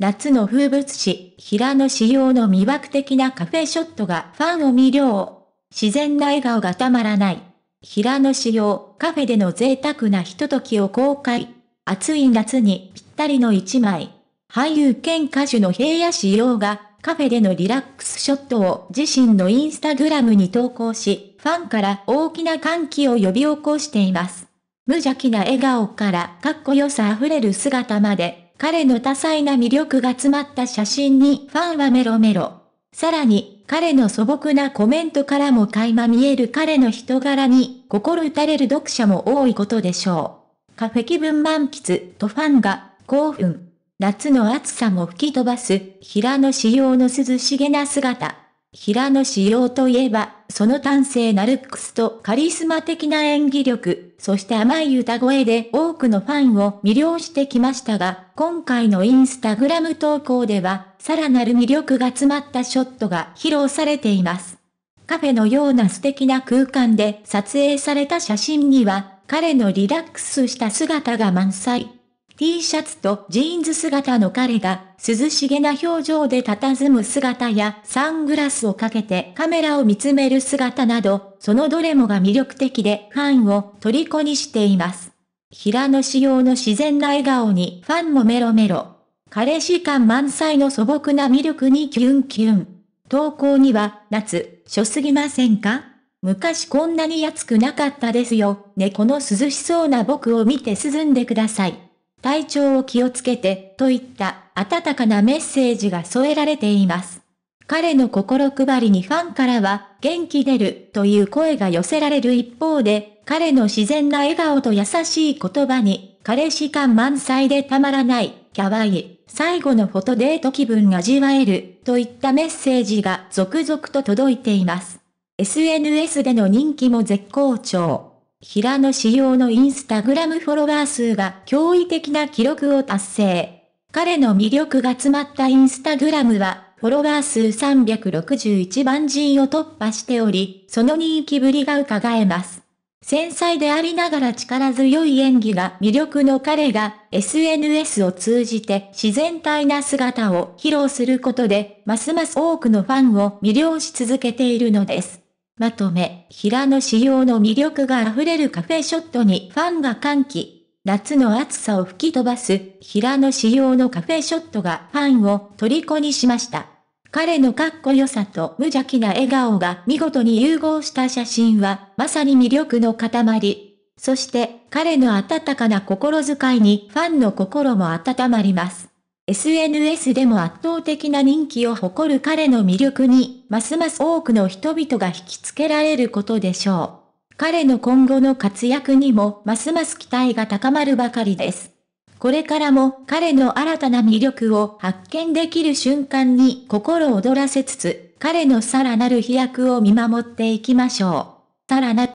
夏の風物詩、平野仕様の魅惑的なカフェショットがファンを魅了。自然な笑顔がたまらない。平野仕様、カフェでの贅沢なひとときを公開。暑い夏にぴったりの一枚。俳優兼歌手の平野仕様が、カフェでのリラックスショットを自身のインスタグラムに投稿し、ファンから大きな歓喜を呼び起こしています。無邪気な笑顔からかっこよさ溢れる姿まで彼の多彩な魅力が詰まった写真にファンはメロメロ。さらに、彼の素朴なコメントからも垣間見える彼の人柄に心打たれる読者も多いことでしょう。カフェ気分満喫とファンが興奮。夏の暑さも吹き飛ばす平野仕様の涼しげな姿。平野紫耀といえば、その端正なルックスとカリスマ的な演技力、そして甘い歌声で多くのファンを魅了してきましたが、今回のインスタグラム投稿では、さらなる魅力が詰まったショットが披露されています。カフェのような素敵な空間で撮影された写真には、彼のリラックスした姿が満載。T シャツとジーンズ姿の彼が、涼しげな表情で佇む姿や、サングラスをかけてカメラを見つめる姿など、そのどれもが魅力的で、ファンを虜にしています。平野仕様の自然な笑顔にファンもメロメロ。彼氏感満載の素朴な魅力にキュンキュン。投稿には、夏、ょすぎませんか昔こんなに暑くなかったですよ。ねこの涼しそうな僕を見て涼んでください。体調を気をつけて、といった温かなメッセージが添えられています。彼の心配りにファンからは、元気出るという声が寄せられる一方で、彼の自然な笑顔と優しい言葉に、彼氏感満載でたまらない、可愛い、最後のフォトデート気分が味わえる、といったメッセージが続々と届いています。SNS での人気も絶好調。平野紫耀のインスタグラムフォロワー数が驚異的な記録を達成。彼の魅力が詰まったインスタグラムは、フォロワー数361万人を突破しており、その人気ぶりが伺えます。繊細でありながら力強い演技が魅力の彼が SNS を通じて自然体な姿を披露することで、ますます多くのファンを魅了し続けているのです。まとめ、平野仕様の魅力が溢れるカフェショットにファンが歓喜。夏の暑さを吹き飛ばす、平野仕様のカフェショットがファンを虜にしました。彼のかっこよさと無邪気な笑顔が見事に融合した写真は、まさに魅力の塊。そして、彼の温かな心遣いにファンの心も温まります。SNS でも圧倒的な人気を誇る彼の魅力に、ますます多くの人々が引きつけられることでしょう。彼の今後の活躍にも、ますます期待が高まるばかりです。これからも彼の新たな魅力を発見できる瞬間に心躍らせつつ、彼のさらなる飛躍を見守っていきましょう。さらな